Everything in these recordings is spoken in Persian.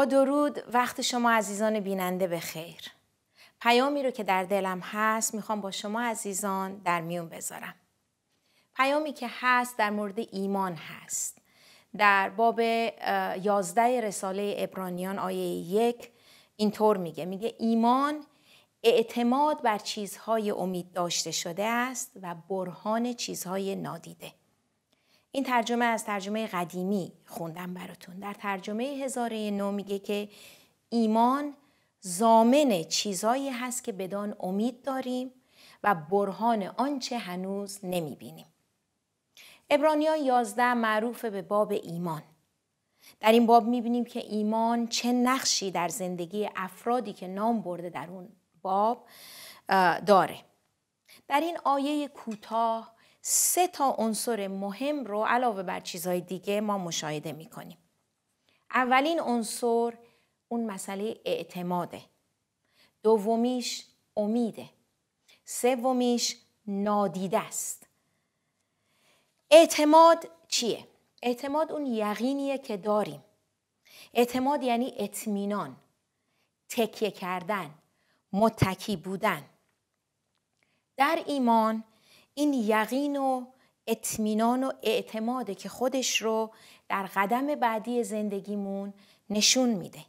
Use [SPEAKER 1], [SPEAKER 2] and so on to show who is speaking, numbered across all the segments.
[SPEAKER 1] با درود وقت شما عزیزان بیننده به خیر پیامی رو که در دلم هست میخوام با شما عزیزان در میون بذارم پیامی که هست در مورد ایمان هست در باب یازده رساله ابرانیان آیه یک اینطور میگه میگه ایمان اعتماد بر چیزهای امید داشته شده است و برهان چیزهای نادیده این ترجمه از ترجمه قدیمی خوندم براتون در ترجمه هزاره نو میگه که ایمان زامن چیزایی هست که بدان امید داریم و برهان آنچه هنوز نمیبینیم ابرانیان 11 معروف به باب ایمان در این باب میبینیم که ایمان چه نقشی در زندگی افرادی که نام برده در اون باب داره در این آیه کوتاه سه تا عنصر مهم رو علاوه بر چیزهای دیگه ما مشاهده میکنیم اولین عنصر اون مسئله اعتماده دومیش امیده سومیش نادیده است اعتماد چیه اعتماد اون یقینیه که داریم اعتماد یعنی اطمینان تکیه کردن متکی بودن در ایمان این یقین و اطمینان و اعتماده که خودش رو در قدم بعدی زندگیمون نشون میده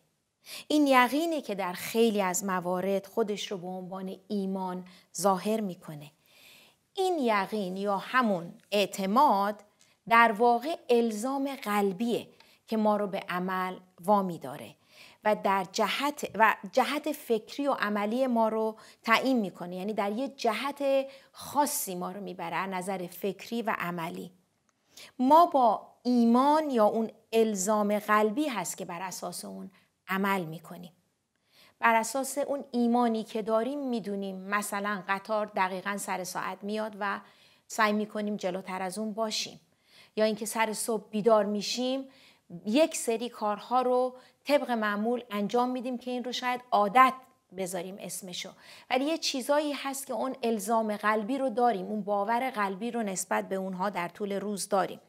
[SPEAKER 1] این یقینه که در خیلی از موارد خودش رو به عنوان ایمان ظاهر میکنه این یقین یا همون اعتماد در واقع الزام قلبیه که ما رو به عمل وامی داره و در جهت و جهت فکری و عملی ما رو تعیین میکنه یعنی در یه جهت خاصی ما رو میبره از نظر فکری و عملی ما با ایمان یا اون الزام قلبی هست که بر اساس اون عمل میکنیم بر اساس اون ایمانی که داریم میدونیم مثلا قطار دقیقا سر ساعت میاد و سعی میکنیم جلوتر از اون باشیم یا اینکه سر صبح بیدار میشیم یک سری کارها رو طبق معمول انجام میدیم که این رو شاید عادت بذاریم اسمشو ولی یه چیزایی هست که اون الزام قلبی رو داریم اون باور قلبی رو نسبت به اونها در طول روز داریم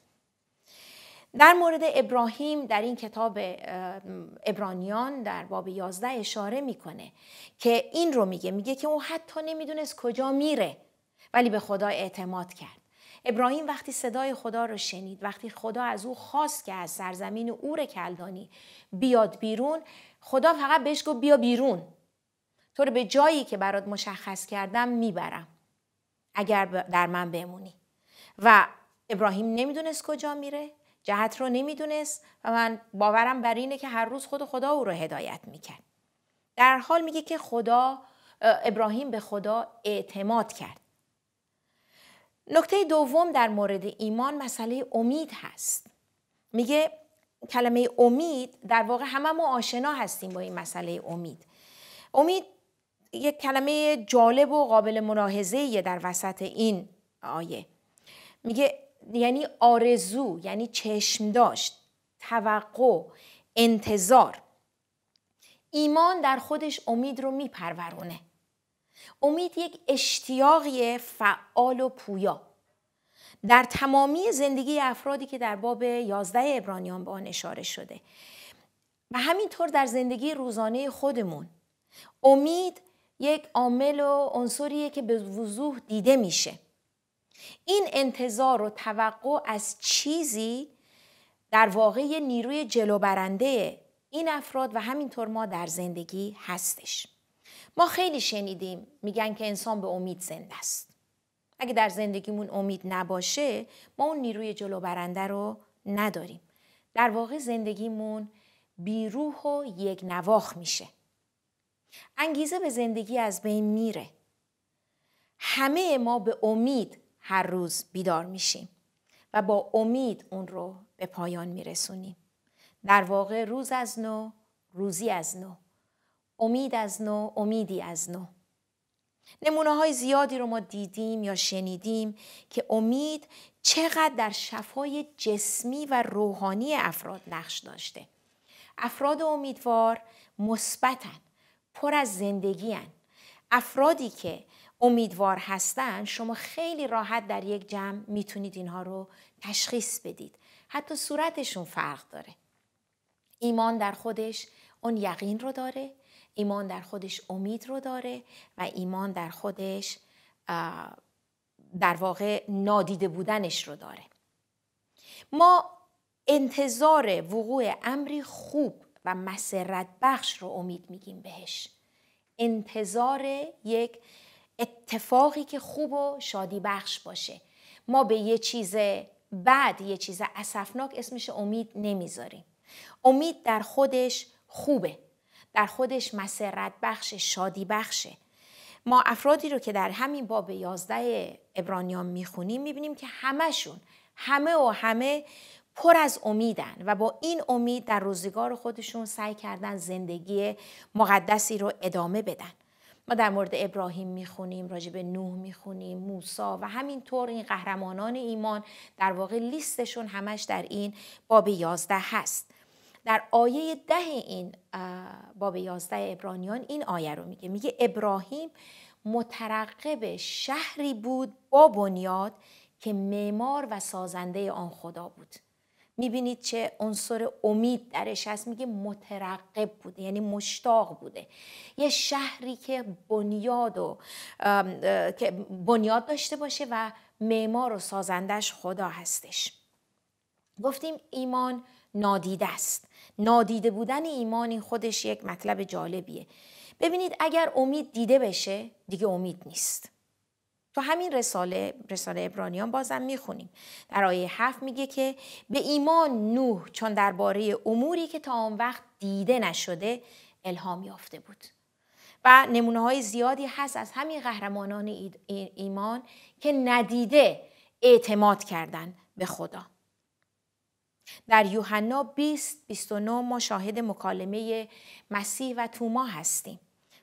[SPEAKER 1] در مورد ابراهیم در این کتاب ابرانیان در باب 11 اشاره میکنه که این رو میگه میگه که او حتی نمیدونست کجا میره ولی به خدا اعتماد کرد ابراهیم وقتی صدای خدا رو شنید وقتی خدا از او خواست که از سرزمین اور کلدانی بیاد بیرون خدا فقط بهش گفت بیا بیرون تو رو به جایی که برات مشخص کردم میبرم اگر در من بمونی و ابراهیم نمیدونست کجا میره جهت رو نمیدونست و من باورم بر اینه که هر روز خود خدا او رو هدایت میکرد در حال میگه که خدا ابراهیم به خدا اعتماد کرد نکته دوم در مورد ایمان مسئله امید هست میگه کلمه امید در واقع همه ما آشنا هستیم با این مسئله امید امید یک کلمه جالب و قابل مناهزه در وسط این آیه میگه یعنی آرزو یعنی چشم داشت توقع انتظار ایمان در خودش امید رو میپرورونه امید یک اشتیاقی فعال و پویا در تمامی زندگی افرادی که در باب 11 ابرانیان به آن اشاره شده و همینطور در زندگی روزانه خودمون امید یک عامل و عنصریه که به وضوح دیده میشه این انتظار و توقع از چیزی در واقع نیروی جلوبرنده این افراد و همینطور ما در زندگی هستش ما خیلی شنیدیم میگن که انسان به امید زنده است اگه در زندگیمون امید نباشه ما اون نیروی جلو برنده رو نداریم در واقع زندگیمون بیروح و یک نواخ میشه انگیزه به زندگی از بین میره همه ما به امید هر روز بیدار میشیم و با امید اون رو به پایان میرسونیم در واقع روز از نو روزی از نو امید از نو امیدی از نو نمونه های زیادی رو ما دیدیم یا شنیدیم که امید چقدر در شفای جسمی و روحانی افراد نقش داشته افراد امیدوار مثبتن پر از زندگی افرادی که امیدوار هستن شما خیلی راحت در یک جمع میتونید اینها رو تشخیص بدید حتی صورتشون فرق داره ایمان در خودش اون یقین رو داره ایمان در خودش امید رو داره و ایمان در خودش در واقع نادیده بودنش رو داره ما انتظار وقوع امری خوب و مسرت بخش رو امید میگیم بهش انتظار یک اتفاقی که خوب و شادی بخش باشه ما به یه چیز بعد یه چیز اسفناک اسمش امید نمیذاریم امید در خودش خوبه در خودش مسرت بخش شادی بخشه ما افرادی رو که در همین باب 11 ابرانیان میخونیم میبینیم که همشون همه و همه پر از امیدن و با این امید در روزگار خودشون سعی کردن زندگی مقدسی رو ادامه بدن ما در مورد ابراهیم میخونیم راجب نوح میخونیم موسا و همینطور این قهرمانان ایمان در واقع لیستشون همش در این باب 11 هست در آیه ده این باب یازده ابرانیان این آیه رو میگه میگه ابراهیم مترقب شهری بود با بنیاد که معمار و سازنده آن خدا بود میبینید چه عنصر امید درش هست میگه مترقب بوده یعنی مشتاق بوده یه شهری که بنیاد و که بنیاد داشته باشه و معمار و سازندش خدا هستش گفتیم ایمان نادیده است نادیده بودن این خودش یک مطلب جالبیه ببینید اگر امید دیده بشه دیگه امید نیست تو همین رساله رساله ابرانیان بازم میخونیم در آیه هفت میگه که به ایمان نوح چون درباره اموری که تا آن وقت دیده نشده الهام یافته بود و نمونه های زیادی هست از همین قهرمانان ایمان که ندیده اعتماد کردن به خدا در یوحنا 20 29 ما شاهد مکالمه مسیح و توما هستیم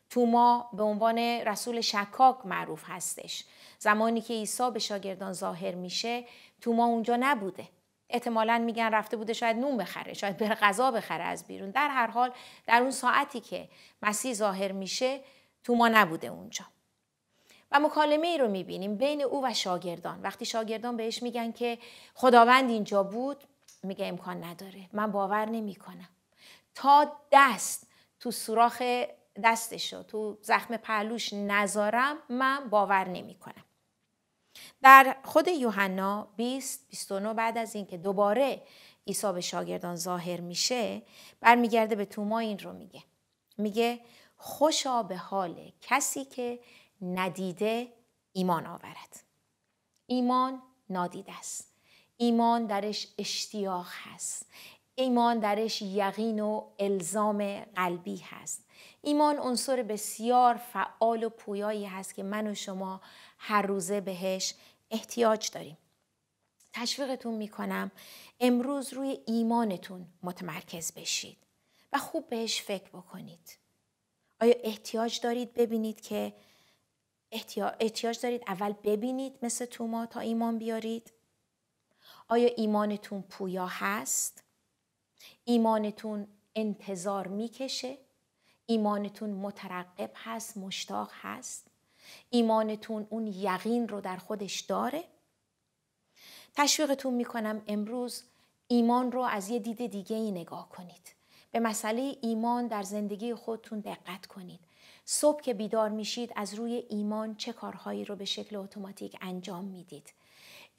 [SPEAKER 1] توما به عنوان رسول شکاک معروف هستش زمانی که عیسی به شاگردان ظاهر میشه توما اونجا نبوده احتمالا میگن رفته بوده شاید نون بخره شاید بره غذا بخره از بیرون در هر حال در اون ساعتی که مسیح ظاهر میشه توما نبوده اونجا و مکالمه ای رو میبینیم بین او و شاگردان وقتی شاگردان بهش میگن که خداوند اینجا بود میگه امکان نداره من باور نمیکنم تا دست تو سوراخ دستشو تو زخم پهلوش نذارم من باور نمیکنم در خود یوحنا 20 29 بعد از اینکه دوباره عیسی به شاگردان ظاهر میشه برمیگرده به توما این رو میگه میگه خوشا به حال کسی که ندیده ایمان آورد ایمان نادیده است ایمان درش اشتیاق هست ایمان درش یقین و الزام قلبی هست ایمان عنصر بسیار فعال و پویایی هست که من و شما هر روزه بهش احتیاج داریم تشویقتون میکنم امروز روی ایمانتون متمرکز بشید و خوب بهش فکر بکنید آیا احتیاج دارید ببینید که احتیاج دارید اول ببینید مثل توما تا ایمان بیارید آیا ایمانتون پویا هست؟ ایمانتون انتظار میکشه؟ ایمانتون مترقب هست، مشتاق هست؟ ایمانتون اون یقین رو در خودش داره؟ تشویقتون میکنم امروز ایمان رو از یه دید دیگه ای نگاه کنید. به مسئله ایمان در زندگی خودتون دقت کنید. صبح که بیدار میشید از روی ایمان چه کارهایی رو به شکل اتوماتیک انجام میدید؟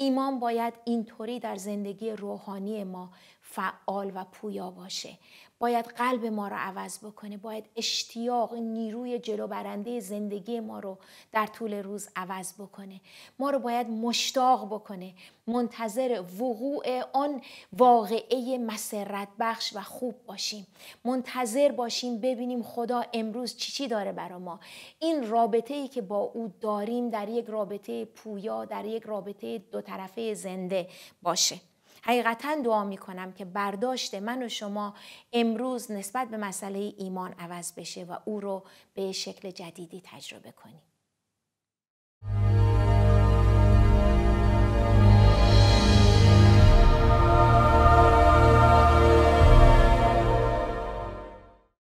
[SPEAKER 1] ایمان باید اینطوری در زندگی روحانی ما فعال و پویا باشه باید قلب ما رو عوض بکنه باید اشتیاق نیروی جلوبرنده زندگی ما رو در طول روز عوض بکنه ما رو باید مشتاق بکنه منتظر وقوع آن واقعه مسرت بخش و خوب باشیم منتظر باشیم ببینیم خدا امروز چی چی داره برا ما این رابطه ای که با او داریم در یک رابطه پویا در یک رابطه دو طرفه زنده باشه حقیقتا دعا می کنم که برداشت من و شما امروز نسبت به مسئله ایمان عوض بشه و او رو به شکل جدیدی تجربه کنیم